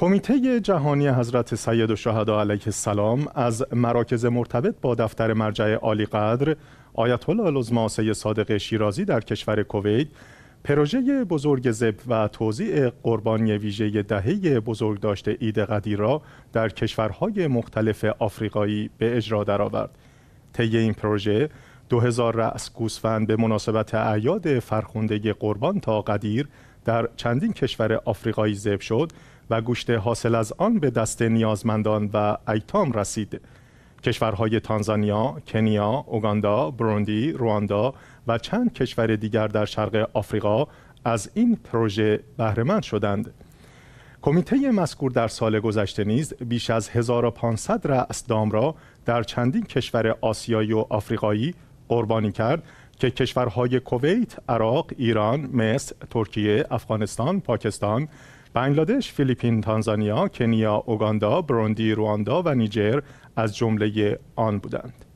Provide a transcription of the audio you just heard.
کمیته جهانی حضرت سید الشهدا علیه السلام از مراکز مرتبط با دفتر مرجع عالی قدر آیت الله العظما صادق شیرازی در کشور کویت پروژه بزرگ زب و توزیع قربانی ویژه دهه بزرگداشت عید قدیر را در کشورهای مختلف آفریقایی به اجرا درآورد. طی این پروژه 2000 رأس گوسفند به مناسبت اعیاد فرخنده قربان تا قدیر در چندین کشور آفریقایی ذبح شد و گوشت حاصل از آن به دست نیازمندان و ایتام رسید کشورهای تانزانیا، کنیا، اوگاندا، بروندی، رواندا و چند کشور دیگر در شرق آفریقا از این پروژه بهرهمند شدند. کمیته مذکور در سال گذشته نیز بیش از 1500 رأس دام را در چندین کشور آسیایی و آفریقایی قربانی کرد که کشورهای کویت، عراق، ایران، مصر، ترکیه، افغانستان، پاکستان، بنگلادش، فیلیپین، تانزانیا، کنیا، اوگاندا، بروندی، رواندا و نیجر از جمله آن بودند.